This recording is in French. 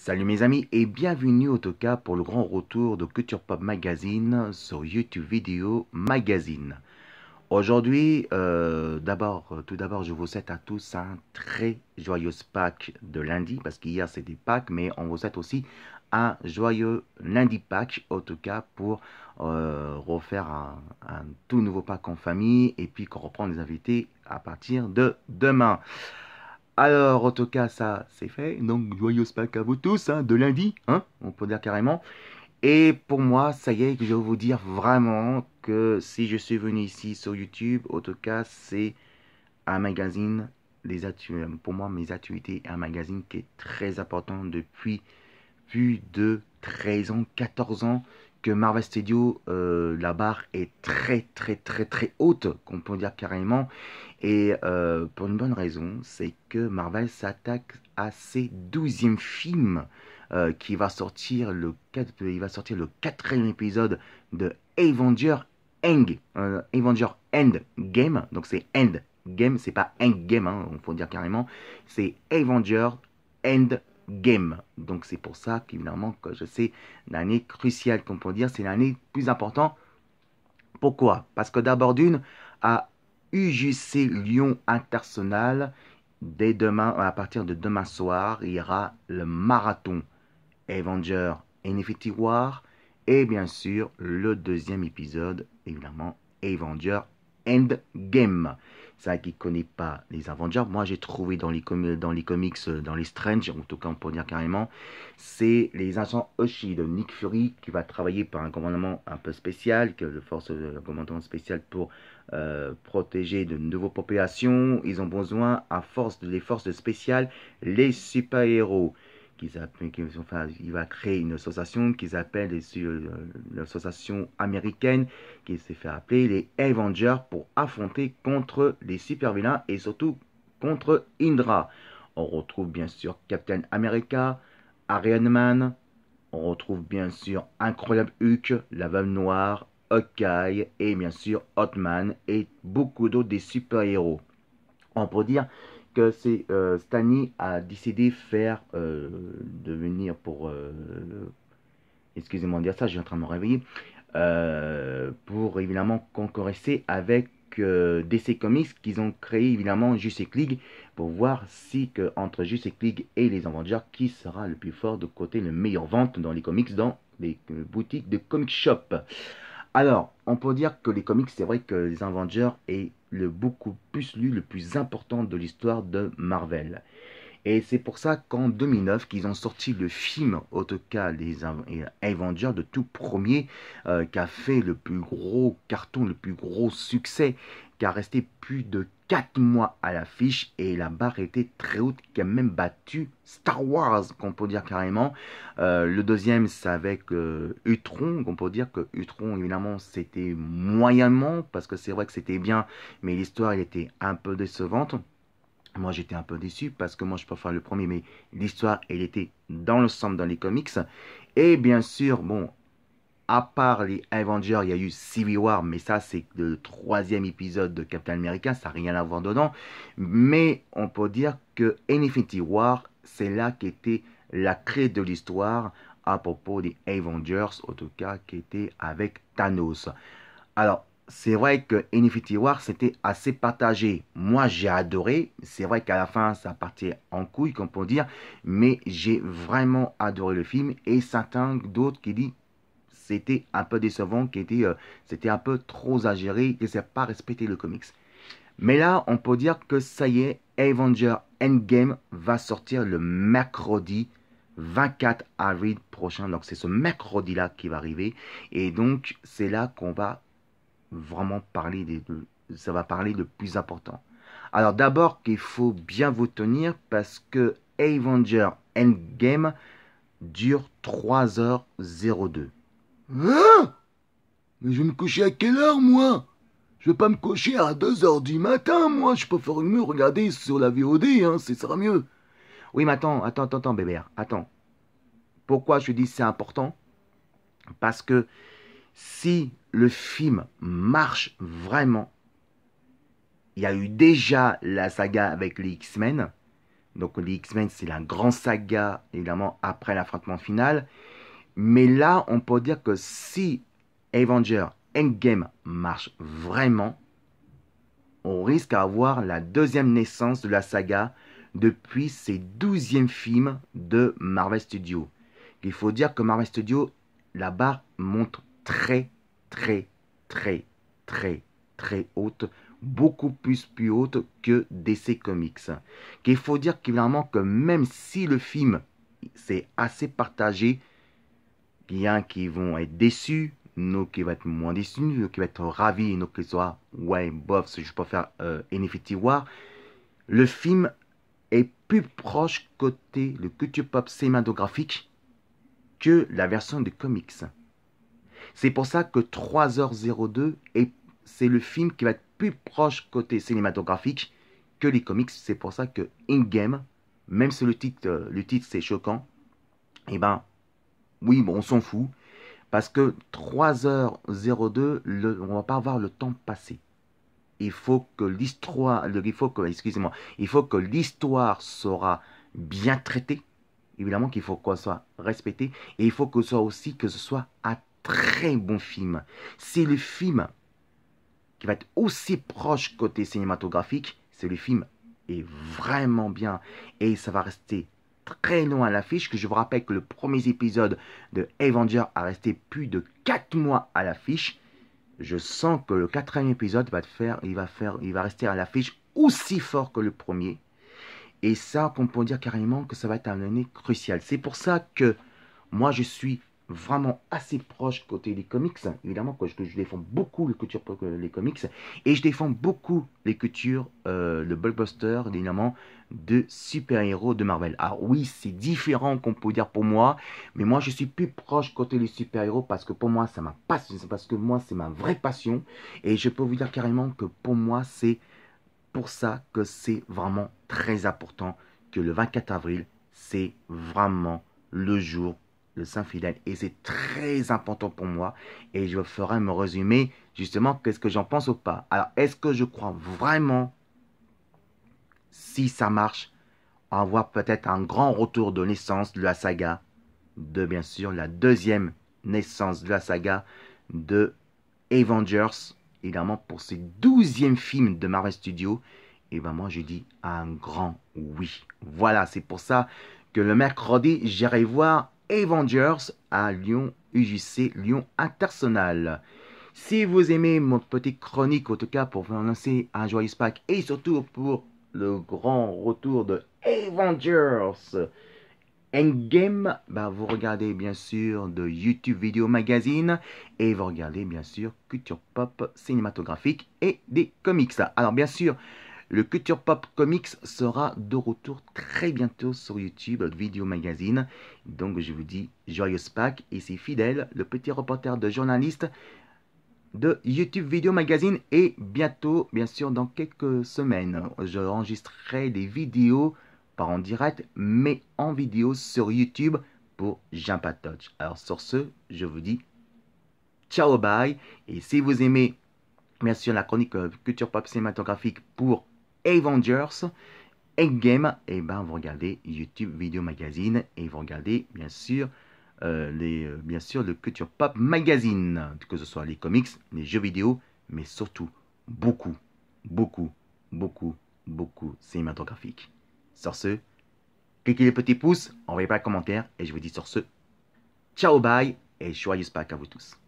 Salut mes amis et bienvenue au cas, pour le grand retour de Culture Pop Magazine sur YouTube Video Magazine. Aujourd'hui, euh, d'abord, euh, tout d'abord, je vous souhaite à tous un très joyeux Pâques de lundi, parce qu'hier c'était Pâques, mais on vous souhaite aussi un joyeux lundi Pâques, en tout cas pour euh, refaire un, tout nouveau pack en famille et puis qu'on reprend les invités à partir de demain. Alors, en tout cas, ça, c'est fait. Donc, joyeux pack à vous tous, hein, de lundi, hein, on peut dire carrément. Et pour moi, ça y est, je vais vous dire vraiment que si je suis venu ici sur YouTube, en tout cas, c'est un magazine, les pour moi, mes actualités, un magazine qui est très important depuis plus de 13 ans, 14 ans que Marvel Studio, euh, la barre est très très très très haute, qu'on peut dire carrément. Et euh, pour une bonne raison, c'est que Marvel s'attaque à ses douzième films euh, qui va sortir le euh, il va sortir le quatrième épisode de Avenger End, Game. Donc c'est End Game, c'est pas Endgame Game, hein, on faut dire carrément. C'est Avenger Endgame Game. Donc c'est pour ça qu'évidemment que je sais l'année cruciale qu'on peut dire, c'est l'année plus importante. Pourquoi Parce que d'abord d'une à UJC Lyon International. Dès demain, à partir de demain soir, il y aura le marathon Avenger Infinity War et bien sûr le deuxième épisode, évidemment, Avenger Endgame ça qui connaît pas les Avengers, moi j'ai trouvé dans les, dans les comics, euh, dans les Strange, en tout cas on peut dire carrément, c'est les agents Oshi de Nick Fury qui va travailler par un commandement un peu spécial, que le force euh, commandement spécial pour euh, protéger de nouvelles populations. Ils ont besoin, à force des forces spéciales, les super-héros il va créer une association qu'ils appellent euh, l'association américaine qui s'est fait appeler les Avengers pour affronter contre les super vilains et surtout contre Indra. On retrouve bien sûr Captain America, Iron Man, on retrouve bien sûr Incroyable Hulk, La Veuve Noire, Hawkeye et bien sûr Hotman et beaucoup d'autres des super-héros. On peut dire c'est euh, a décidé faire euh, de venir pour euh, excusez-moi de dire ça, suis en train de me réveiller pour évidemment concurrencer avec DC Comics qu'ils ont créé évidemment et League pour voir si que, entre et League et les Avengers qui sera le plus fort de côté le meilleur vente dans les comics dans les boutiques de comic shop. Alors, on peut dire que les comics, c'est vrai que les Avengers est le beaucoup plus lu, le plus important de l'histoire de Marvel. Et c'est pour ça qu'en 2009, qu'ils ont sorti le film, en des Avengers, le tout premier, euh, qui a fait le plus gros carton, le plus gros succès, qui a resté plus de 4 mois à l'affiche et la barre était très haute, qui a même battu Star Wars, qu'on peut dire carrément. Euh, le deuxième, c'est avec euh, Ultron, Utron, qu'on peut dire que Utron, évidemment, c'était moyennement, parce que c'est vrai que c'était bien, mais l'histoire, était un peu décevante moi j'étais un peu déçu parce que moi je préfère le premier, mais l'histoire elle était dans le centre dans les comics. Et bien sûr, bon, à part les Avengers, il y a eu Civil War, mais ça c'est le troisième épisode de Captain America, ça n'a rien à voir dedans. Mais on peut dire que Infinity War, c'est là qui était la clé de l'histoire à propos des Avengers, en tout cas qui était avec Thanos. Alors, c'est vrai que Infinity War, c'était assez partagé. Moi, j'ai adoré. C'est vrai qu'à la fin, ça partait en couille, comme on peut dire. Mais j'ai vraiment adoré le film. Et certains d'autres qui disent c'était un peu décevant, qui était, euh, c'était un peu trop agéré que ça pas respecté le comics. Mais là, on peut dire que ça y est, Avenger Endgame va sortir le mercredi 24 avril prochain. Donc c'est ce mercredi-là qui va arriver. Et donc c'est là qu'on va vraiment parler des deux. Ça va parler de plus important. Alors d'abord qu'il faut bien vous tenir parce que Avenger Endgame dure 3h02. Hein Mais je vais me coucher à quelle heure moi Je vais pas me coucher à 2h du matin moi, je peux préfère mieux regarder sur la VOD, hein, ce sera mieux. Oui mais attends, attends, attends, bébé, attends. Pourquoi je dis c'est important Parce que si le film marche vraiment. Il y a eu déjà la saga avec les X-Men. Donc les X-Men, c'est la grande saga, évidemment, après l'affrontement final. Mais là, on peut dire que si Avengers Endgame marche vraiment, on risque à d'avoir la deuxième naissance de la saga depuis ses douzièmes films de Marvel Studios. Il faut dire que Marvel Studios, là barre monte très très, très, très, très haute, beaucoup plus plus haute que DC Comics. Qu'il faut dire que que même si le film c'est assez partagé, il y qui vont être déçus, nous qui vont être moins déçus, nous qui vont être ravis, nous qui soit, ouais bof, je préfère euh, effet War. Le film est plus proche côté le culture pop cinématographique que la version des comics. C'est pour ça que 3h02 c'est le film qui va être plus proche côté cinématographique que les comics. C'est pour ça que In-Game, même si le titre, euh, le titre c'est choquant, eh ben, oui, bon, on s'en fout. Parce que 3h02, le, on va pas avoir le temps passé. Il faut que l'histoire, il faut que, excusez-moi, il faut que l'histoire sera bien traitée. Évidemment qu'il faut qu'on soit respecté et il faut que ce soit aussi que ce soit à très bon film. C'est le film qui va être aussi proche côté cinématographique. C'est le film est vraiment bien et ça va rester très long à l'affiche que je vous rappelle que le premier épisode de Avenger a resté plus de 4 mois à l'affiche. Je sens que le quatrième épisode va faire, il va faire, il va rester à l'affiche aussi fort que le premier. Et ça, qu'on peut dire carrément que ça va être un année cruciale. C'est pour ça que moi je suis vraiment assez proche côté des comics, évidemment, je, je défends beaucoup les cultures, euh, les comics, et je défends beaucoup les cultures, euh, le blockbuster, évidemment, de super-héros de Marvel. Alors ah oui, c'est différent qu'on peut dire pour moi, mais moi je suis plus proche côté les super-héros parce que pour moi ça m'a passion, parce que moi c'est ma vraie passion, et je peux vous dire carrément que pour moi c'est pour ça que c'est vraiment très important que le 24 avril, c'est vraiment le jour le Saint Fidèle. Et c'est très important pour moi. Et je ferai me résumer justement qu'est-ce que j'en pense ou pas. Alors, est-ce que je crois vraiment, si ça marche, avoir peut-être un grand retour de naissance de la saga de, bien sûr, la deuxième naissance de la saga de Avengers, évidemment, pour ce douzième film de Marvel Studios. Et eh ben moi, je dis un grand oui. Voilà, c'est pour ça que le mercredi, j'irai voir Avengers à Lyon UJC Lyon International. Si vous aimez mon petite chronique, en tout cas pour vous lancer un joyeux pack et surtout pour le grand retour de Avengers Endgame, bah vous regardez bien sûr de YouTube Video Magazine et vous regardez bien sûr Culture Pop cinématographique et des comics. Alors bien sûr, le Culture Pop Comics sera de retour très bientôt sur YouTube, Video vidéo magazine. Donc je vous dis joyeuse Pâques et Fidel, Fidèle, le petit reporter de journaliste de YouTube Vidéo Magazine et bientôt, bien sûr, dans quelques semaines, je enregistrerai des vidéos, pas en direct, mais en vidéo sur YouTube pour Jean Alors sur ce, je vous dis ciao, bye, et si vous aimez, bien sûr, la chronique euh, culture pop cinématographique pour Avengers Endgame, et eh ben vous regardez YouTube vidéo Magazine et vous regardez bien sûr euh, les, euh, bien sûr le Culture Pop Magazine, que ce soit les comics, les jeux vidéo, mais surtout beaucoup, beaucoup, beaucoup, beaucoup cinématographique. Sur ce, cliquez les petits pouces, envoyez pas un commentaire et je vous dis sur ce, ciao bye et joyeuse Pâques à vous tous.